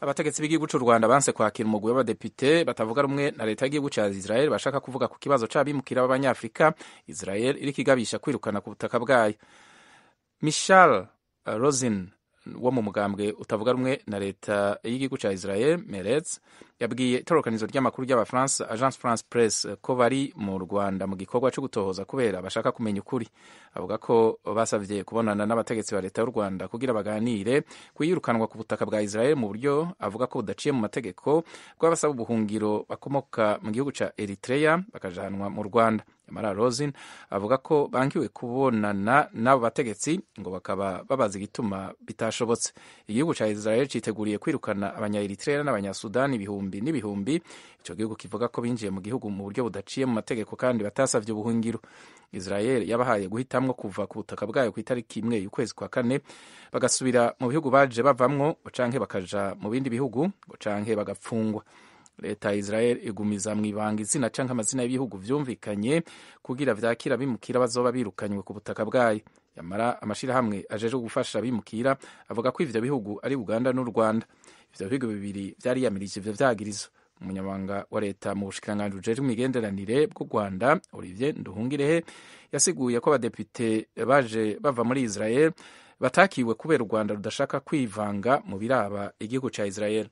abategetsi b'igihugu cy'u rwanda banse kwakira umugwi w'abadepite batavuga rumwe na leta y'igihugu cya israel bashaka kuvuga ku kibazo c'abimukira b'abanyafurika israel iriko igabisha kwirukana ku butaka bwayo mishal rosin wo mu mugambwe utavuga rumwe na leta y'igihugu cya Israel Meretz yabwiye itorokanizo ry'amakuru ry'abafaransa Agence France Press ko bari mu Rwanda mu gikorwa cyo gutohoza kubera bashaka kumenya ukuri avuga ko basabye kubonana n'abategetsi ba leta y'u Rwanda kugira baganire ku iyirukanwa ku butaka bwa Israel mu buryo avuga ko budaciye mu mategeko bw'abasaba ubuhungiro bakomoka mu gihugu cya Eritrea bakajanwa mu Rwanda nyamara rosin avuga ko bangiwe kubonana n'abo bategetsi ngo bakaba babaza igituma bitashobotse igihugu cya israel cyiteguriye kwirukana abanyaeritrea n'abanyasudani ibihumbi n'ibihumbi icyo gihugu kivuga ko binjiye mu gihugu mu buryo budaciye mu mategeko kandi batasabye ubuhungiro israel yabahaye guhitamwo kuva ku butaka bwayo ku itariki imwe y'ukwezi kwa kane bagasubira mu bihugu baje bavamwo canke bakaja mu bindi bihugu canke bagapfungwa leta ya israel igumiza mu ibanga izina canke amazina y'ibihugu vyumvikanye kugira vyakira bimukira bazoba birukanywe ku butaka bwayo yamara amashirahamwe ajeje gufasha bimukira avuga ko ivyo bihugu ari uganda n'u rwanda ivyo bihugu bibiri vyariyamirije ivyo vyagirizo umunyamabanga wa leta mu bushikiranganji bujejwe imigenderanire bw'u rwanda olivier nduhungirehe yasiguye ko abadepite baje bava muri israel batakiwe kubera u rwanda rudashaka kwivanga mu biraba igihugu ca israel